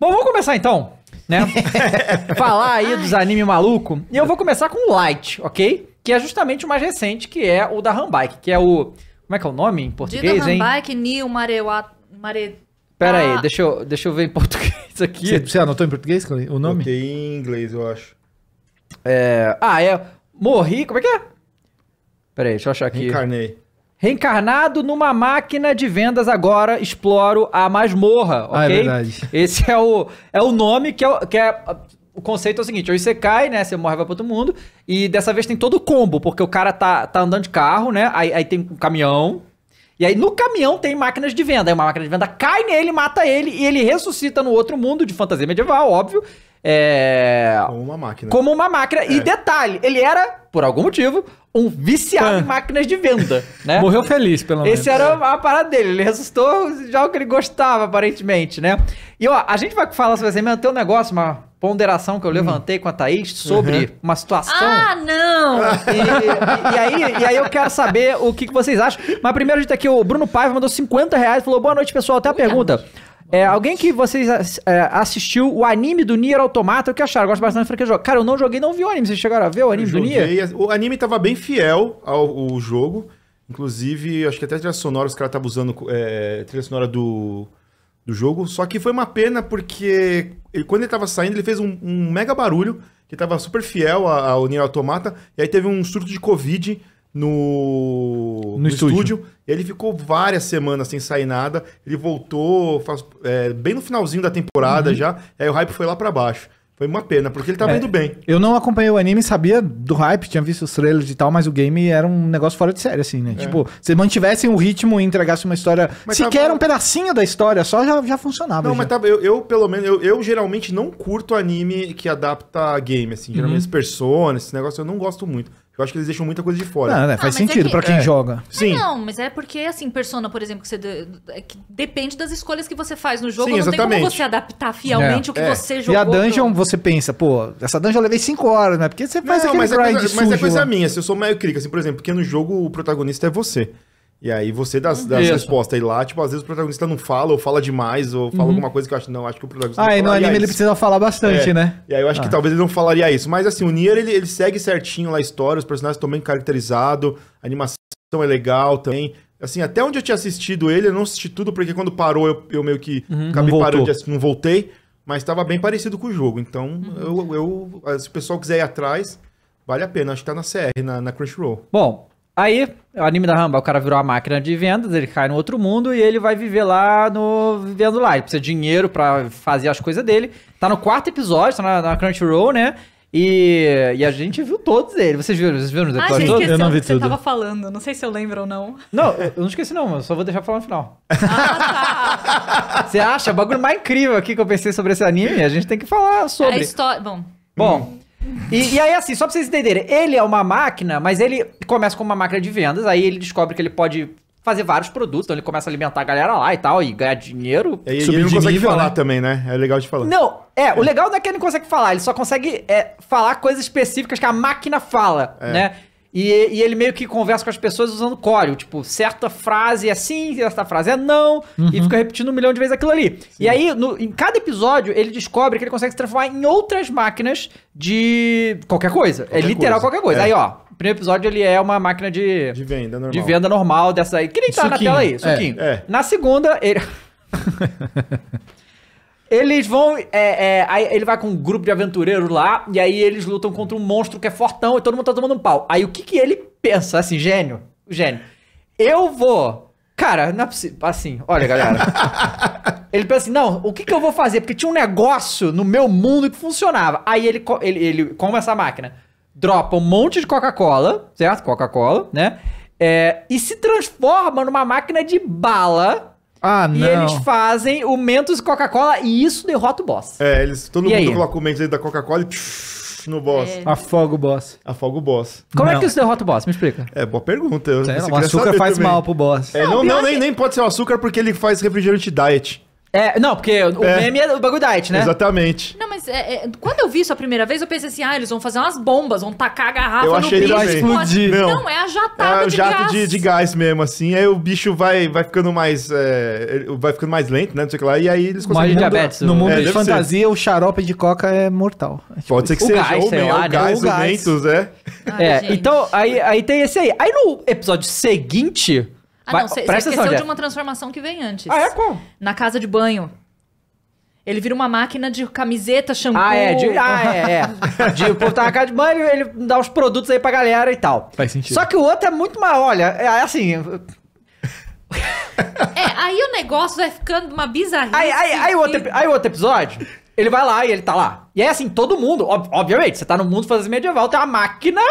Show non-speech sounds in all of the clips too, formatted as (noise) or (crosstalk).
Bom, vamos começar então, né? (laughs) Falar aí dos anime maluco. E eu vou começar com o Light, ok? Que é justamente o mais recente, que é o da Hanbike, que é o. Como é que é o nome em português, Dido hein? Handbike, Nil, Marewa. Mare... Pera aí, deixa eu, deixa eu ver em (laughs) português aqui. Você, você anotou em português o nome? Botei em inglês, eu acho. É... Ah, é. Morri. Como é que é? Pera aí, deixa eu achar aqui. Encarnei. Reencarnado numa máquina de vendas agora, exploro a masmorra, ok? Ah, é verdade. Esse é o, é o nome que é, que é o conceito é o seguinte: hoje você cai, né? Você morre, vai pra outro mundo. E dessa vez tem todo o combo, porque o cara tá, tá andando de carro, né? Aí, aí tem um caminhão. E aí no caminhão tem máquinas de venda. Aí uma máquina de venda cai nele, mata ele e ele ressuscita no outro mundo de fantasia medieval, óbvio. É... Como uma máquina. Como uma máquina. É. E detalhe, ele era, por algum motivo, um viciado em máquinas de venda, né? Morreu feliz, pelo menos. Essa era é. a parada dele. Ele ressuscitou já o que ele gostava, aparentemente, né? E, ó, a gente vai falar sobre esse tem um negócio, uma ponderação que eu hum. levantei hum. com a Thaís sobre uhum. uma situação. Ah, não! E, e, e, aí, e aí eu quero saber o que, que vocês acham. Mas primeiro a gente tem tá aqui o Bruno Paiva mandou 50 reais falou, boa noite, pessoal. Até a Ui, pergunta. É, alguém que vocês é, assistiu o anime do Nier Automata, o que acharam? Eu gosto bastante de jogo. Cara, eu não joguei, não vi o anime. Vocês chegaram a ver o anime eu do joguei, Nier? O anime tava bem fiel ao, ao jogo. Inclusive, acho que até a trilha sonora, os caras estavam usando é, trilha sonora do, do jogo. Só que foi uma pena porque ele, quando ele tava saindo, ele fez um, um mega barulho, que tava super fiel ao Nier Automata. E aí teve um surto de Covid no, no, no estúdio. estúdio. Ele ficou várias semanas sem sair nada. Ele voltou faz, é, bem no finalzinho da temporada uhum. já. Aí o hype foi lá para baixo. Foi uma pena, porque ele tava é, indo bem. Eu não acompanhei o anime, sabia do hype, tinha visto os trailers e tal, mas o game era um negócio fora de série, assim, né? É. Tipo, se mantivessem o ritmo e entregassem uma história, mas sequer tava... um pedacinho da história só, já, já funcionava. Não, já. mas tava, eu, eu, pelo menos, eu, eu, geralmente não curto anime que adapta game, assim. Geralmente uhum. Persona, esse negócio eu não gosto muito. Eu acho que eles deixam muita coisa de fora. Não, né? faz ah, é sentido é que... para quem é. joga. Sim. não, mas é porque, assim, Persona, por exemplo, que você de... É que depende das escolhas que você faz no jogo. Sim, não exatamente. tem como você adaptar fielmente é. o que é. você jogou. E a dungeon, você pensa, pô, essa dungeon eu levei 5 horas, né? Porque você faz não, aquele mas grind coisa, Mas é coisa minha, se assim, eu sou meio crica, assim, por exemplo, porque no jogo o protagonista é você. E aí você dá, as uhum. respostas. E lá, tipo, às vezes o protagonista não fala, ou fala demais, ou fala uhum. alguma coisa que eu acho, não, acho que o protagonista Ah, e no anime isso. ele precisa falar bastante, é. né? E aí eu acho ah. que talvez ele não falaria isso. Mas assim, o Nier, ele, ele segue certinho lá a história, os personagens estão bem caracterizados, a animação é legal também. Assim, até onde eu tinha assistido ele, eu não assisti tudo, porque quando parou eu, eu meio que uhum, acabei parando de assistir, não voltei. Mas estava bem parecido com o jogo. Então, uhum. eu, eu, se o pessoal quiser ir atrás, vale a pena. Acho que tá na CR, na, na Crunchyroll. Bom, Aí, o anime da Ramba, o cara virou a máquina de vendas, ele cai no outro mundo e ele vai viver lá no. vivendo lá. Ele precisa de dinheiro para fazer as coisas dele. Tá no quarto episódio, tá na, na Crunchyroll, né? E, e a gente viu todos eles. Vocês viram, vocês viram os ah, episódios todos? Eu não vi você tava falando. Não sei se eu lembro ou não. Não, eu não esqueci não, eu só vou deixar falar no final. Ah, tá. Você acha? O bagulho mais incrível aqui que eu pensei sobre esse anime, a gente tem que falar sobre. É a história... Bom... Bom... E, e, aí, assim, só pra vocês entenderem, ele é uma máquina, mas ele começa com uma máquina de vendas, aí ele descobre que ele pode fazer vários produtos, então ele começa a alimentar a galera lá e tal, e ganhar dinheiro. E, e ele não consegue nível, falar né? também, né? É legal de falar. Não, é, é, o legal não é que ele não consegue falar, ele só consegue é, falar coisas específicas que a máquina fala, é. né? E, e, ele meio que conversa com as pessoas usando código. Tipo, certa frase é sim, certa frase é não. Uhum. E fica repetindo um milhão de vezes aquilo ali. Sim. E aí, no, em cada episódio, ele descobre que ele consegue se transformar em outras máquinas de qualquer coisa. É qualquer é literal coisa. qualquer coisa. É. Aí, ó. Primeiro episódio ele é uma máquina de. De venda normal. De venda normal dessa aí. Que nem tá na tela aí, suquinho. É. é. Na segunda, ele. (laughs) Eles vão. É, é, ele vai com um grupo de aventureiros lá, e aí eles lutam contra um monstro que é fortão e todo mundo tá tomando um pau. Aí o que que ele pensa, assim, gênio? Gênio. Eu vou. Cara, não é possível. Assim, olha, galera. (laughs) ele pensa assim: não, o que que eu vou fazer? Porque tinha um negócio no meu mundo que funcionava. Aí ele, ele, ele come essa máquina, dropa um monte de Coca-Cola, certo? Coca-Cola, né? É, e se transforma numa máquina de bala ah, e não. E eles fazem o Mentos Coca-Cola e isso derrota o boss. É, eles todo e mundo coloca o Mentos aí da Coca-Cola e no boss. É. Afoga o boss. Afoga o boss. Como não. é que isso derrota o boss? Me explica. É, boa pergunta. Eu, Sei, o açúcar faz também. mal pro boss. É, não, não, não nem, nem pode ser o açúcar porque ele faz refrigerante diet. É, não, porque o é. meme é o bagulho diet, né? Exatamente. Não, mas é, é, quando eu vi isso a primeira vez, eu pensei assim, ah, eles vão fazer umas bombas, vão tacar a garrafa eu achei no bicho. explodir. É não, não, é a jatada é, o jato de jato gás. De, de, gás mesmo, assim. Aí o bicho vai, vai ficando mais... É, vai ficando mais lento, né? Não sei o que lá. E aí eles conseguem... Mudar. diabetes. No mundo é, de fantasia, ser. o xarope de coca é mortal. Tipo Pode ser que o seja. Gás, ou, lá, o, né? gás, o gás, Mentos, é. Ai, é, então aí, aí tem esse aí. Aí no episódio seguinte... Ah, Vai, não, você esqueceu de uma transformação que vem antes. Ah, é como? Na casa de banho. Ele vira uma máquina de camiseta, shampoo. Ah, é. De, ah, é, é. (laughs) De o povo tá na casa de banho, ele dá os produtos aí pra galera e tal. Faz sentido. Só que o outro é muito mal, olha, é, é assim. é, aí o negócio vai ficando uma bizarrice. Aí, aí, aí, outro, aí outro episódio, ele vai lá e ele tá lá. E é assim, todo mundo, ob obviamente, você tá no mundo fazendo medieval, tem uma máquina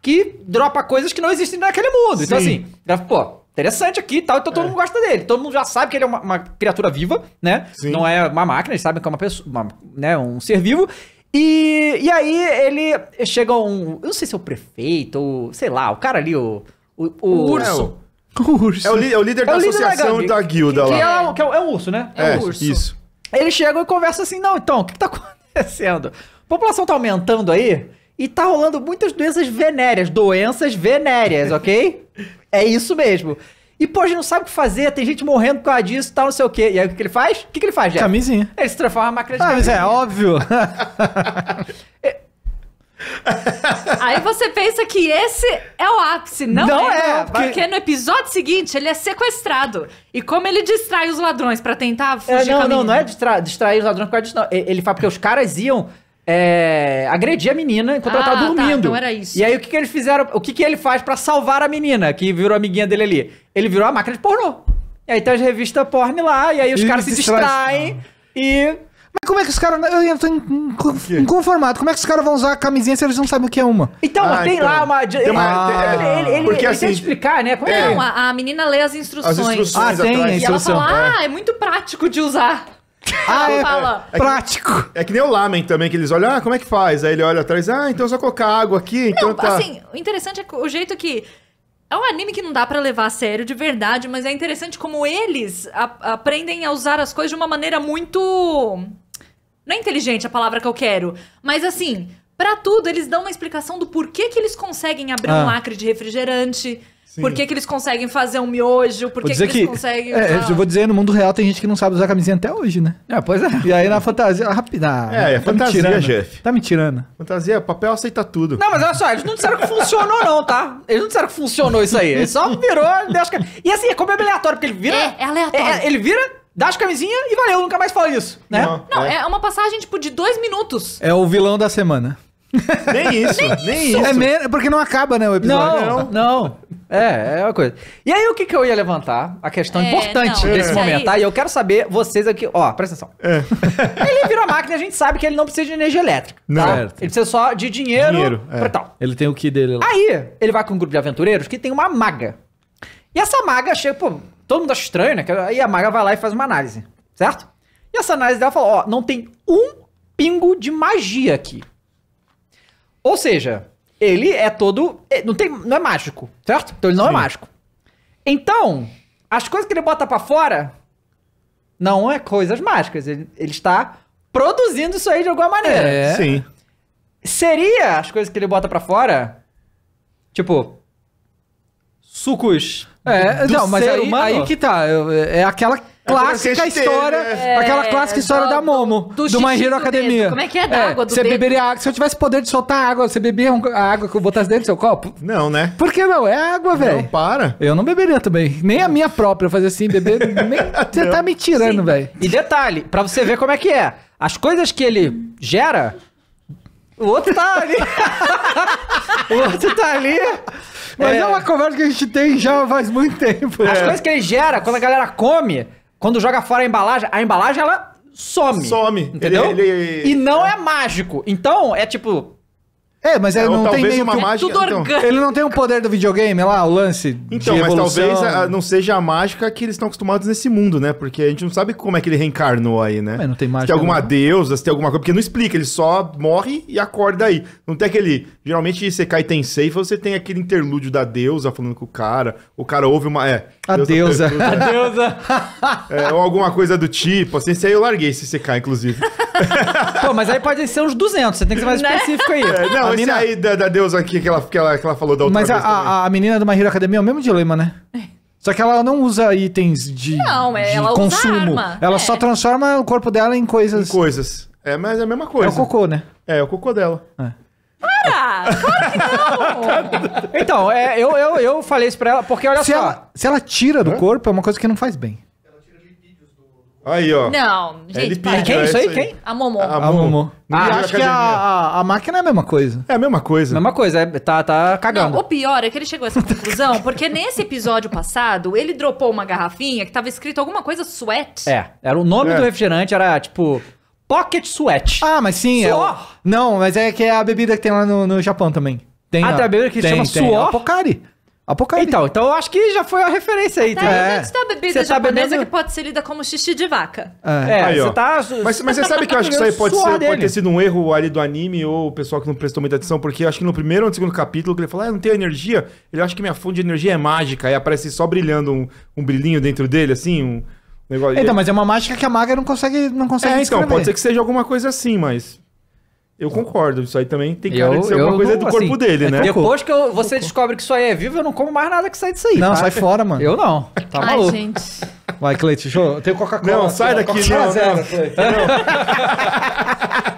que dropa coisas que não existem naquele mundo. Então, Sim. Então, assim, pô, interessante aqui e tal, então todo é. mundo gosta dele. Todo mundo já sabe que ele é uma, uma criatura viva, né? Sim. Não é uma máquina, eles sabem que é uma pessoa, uma, né, um ser vivo. E, e aí ele chega um. Eu não sei se é o prefeito, ou sei lá, o cara ali, o. O, o, urso. É o, o urso. É o, é líder é da associação da, da guilda que, lá. É que é, que é, um urso, né? É, é um urso. Isso. Ele chega e conversa assim: não, então, o que, que tá (laughs) acontecendo? A população tá aumentando aí e tá rolando muitas doenças venéreas. Doenças venéreas, ok? É isso mesmo. E, pô, a gente não sabe o que fazer, tem gente morrendo por causa disso, tal, não sei o quê. E aí o que, que ele faz? O que, que ele faz, Jeff? Camisinha. É, ele se transforma em máquina de Ah, mas é óbvio. (laughs) É. Aí você pensa que esse é o ápice, não, Não é, porque... É, porque no episódio seguinte ele é sequestrado. E como ele distrai os ladrões pra tentar fugir É, não, não, não é distra distrair os ladrões por causa disso, não. Ele fala porque os caras iam é, agredir a menina enquanto tá ah, ela tá. tava dormindo. Tá, então era isso. E aí o que, que eles fizeram? O que, que ele faz para salvar a menina, que virou amiguinha dele ali? Ele virou a máquina de pornô. E aí tem as revistas porn lá, e aí os caras se distraem ah. e. Mas como é que os caras. Eu tô inconformado. Como é que os caras vão usar a camisinha se eles não sabem o que é uma? Então, ah, tem então. lá uma. Tem uma ele, ele, ele, porque, ele assim, tem que assim, explicar, né? Como é, é? Não, a, a menina lê as instruções. As instruções ah, tem, atrás. E ela fala: é. Ah, é muito prático de usar. Ah, é, É, é (laughs) prático. Que, é que nem o Lamen também, que eles olham, ah, como é que faz? Aí ele olha atrás, ah, então é só colocar água aqui, então não, tá... assim, o interessante é o jeito que... É um anime que não dá para levar a sério de verdade, mas é interessante como eles a, aprendem a usar as coisas de uma maneira muito... Não é inteligente a palavra que eu quero, mas assim, para tudo eles dão uma explicação do porquê que eles conseguem abrir ah. um lacre de refrigerante... Por que, que, eles conseguem fazer um miojo? Por que, que eles que, conseguem. É, eu vou dizer, no mundo real tem gente que não sabe usar camisinha até hoje, né? É, pois é. E aí na fantasia. Ah, Rápida. Ah, é, é tá fantasia, Jeff. Tá me tirando. Fantasia, papel aceita tudo. Não, mas olha só, eles não disseram que funcionou, não, tá? Eles não disseram que funcionou isso aí. Ele só virou. Deus... E assim, é como é aleatório, porque ele vira. É, é aleatório. É, ele vira dá as camisinha e valeu, nunca mais fala isso, né? Não, não é. é. uma passagem, tipo, de dois minutos. É o vilão da semana. Nem isso, (laughs) nem, nem isso. isso. É porque não acaba, né, o episódio. Não, não. não. É, é uma coisa. E aí, o que, que eu ia levantar? A questão é, importante não, desse é. momento, tá? E eu quero saber, vocês aqui, ó, presta atenção. É. (laughs) Ele vira máquina, a gente sabe que ele não precisa de energia elétrica. Tá? Não. Ele precisa só de dinheiro, dinheiro é. pra tal. Ele tem o que dele lá. Aí, ele vai com um grupo de aventureiros que tem uma maga. E essa maga chega, pô, todo mundo acha estranho, né? Aí a maga vai lá e faz uma análise, certo? E essa análise dela fala: ó, não tem um pingo de magia aqui. Ou seja, ele é todo. É, não, tem, não é mágico, certo? Então ele não é Sim. é mágico. Então, as coisas que ele bota para fora não é coisas mágicas. Ele, ele está produzindo isso aí de alguma maneira. É. Sim. Seria as coisas que ele bota para fora, tipo, sucos. É, do não, mas ser aí, aí que tá. É aquela é clássica história, né? É, aquela clássica história do, da Momo, do, do, do Academia. Como é que é da é, água do Você dedo? beberia água, se eu tivesse poder de soltar água, você beberia a água que eu botasse dentro do seu copo? Não, né? Por que não? É água, velho. Não, para. Eu não beberia também. Nem a minha própria fazer assim, beber. (laughs) Você tá me tirando, velho. E detalhe, pra você ver como é que é. As coisas que ele gera, o outro tá ali. (laughs) o outro tá ali. Mas é. é. uma conversa que a gente tem já faz muito tempo. As é. coisas que ele gera, quando a galera come, quando joga fora a embalagem, a embalagem ela some. Some. Entendeu? É, ele, ele... É- e não é. é mágico. Então, é tipo, é, mas ele é, não tem meio uma que... mágica. Então, ele não tem o poder do videogame lá, o lance. Então, mas talvez a, ah, não seja a mágica que eles estão acostumados nesse mundo, né? Porque a gente não sabe como é que ele reencarnou aí, né? Mas é, não tem mágica. Se tem alguma não. deusa, se tem alguma coisa. Porque não explica, ele só morre e acorda aí. Não tem aquele. Geralmente você cai tem safe, você tem aquele interlúdio da deusa falando com o cara. O cara ouve uma. É. A deusa. deusa. A deusa. (laughs) é, ou alguma coisa do tipo. Assim, esse aí eu larguei se você cai, inclusive. (laughs) Pô, mas aí pode ser uns 200, você tem que ser mais né? específico aí. É, não, a mina... aí da, da deusa aqui que ela, que, ela, que ela falou da outra Mas a, a, a menina do My Hero Academia é o mesmo dilema, né? É. Só que ela não usa itens de, não, é, de ela consumo. Ela é. só transforma o corpo dela em coisas. Em coisas. É, mas é a mesma coisa. É o cocô, né? É, é o cocô dela. É. Para! Claro que não! (laughs) então, é, eu, eu, eu falei isso pra ela, porque olha se só. Ela, se ela tira do corpo, é uma coisa que não faz bem. Aí, ó. Não, gente, Ele para. Quem isso aí? Quem? A Momo. A, a Momo. eu Ah, acho academia. que a, a, a máquina é a mesma coisa. É a mesma coisa. Mesma coisa, é, tá, tá cagando. Não, o pior é que ele chegou a essa conclusão, porque nesse episódio passado, ele dropou uma garrafinha que tava escrito alguma coisa sweat. É, era o nome é. do refrigerante, era tipo Pocket Sweat. Ah, mas sim. É suor. É, não, mas é que é a bebida que tem lá no, no Japão também. Tem, ah, tem a bebida que tem, chama tem, suor? Apocari. É Apocalipse. Então, então eu acho que já foi a referência aí. Tá, é. tá bebida você tá japonesa bebendo... que pode ser lida como xixi de vaca. É, é aí, você tá... Mas, mas, você tá sabe que eu acho que isso aí pode, ser, pode, ter sido um erro ali do anime ou o pessoal que não prestou muita atenção, porque acho que no primeiro ou no segundo capítulo que ele fala, ah, eu não tenho energia, ele acha que minha fonte de energia é mágica, aí aparece só brilhando um, um brilhinho dentro dele, assim, um negócio... Então, mas é uma mágica que a maga não consegue, não consegue É, então, pode ser que seja alguma coisa assim, mas... Eu concordo, isso aí também tem cara eu, de ser alguma coisa não, do corpo assim, dele, é né? Depois que eu, você descobre que isso aí é vivo, eu não como mais nada que sai disso aí. Não, sai fora, mano. Eu não. Tá Ai, gente. Vai, Cleite, show. Eu tenho Coca-Cola. Não, sai daqui. não, não, não. (laughs) (laughs)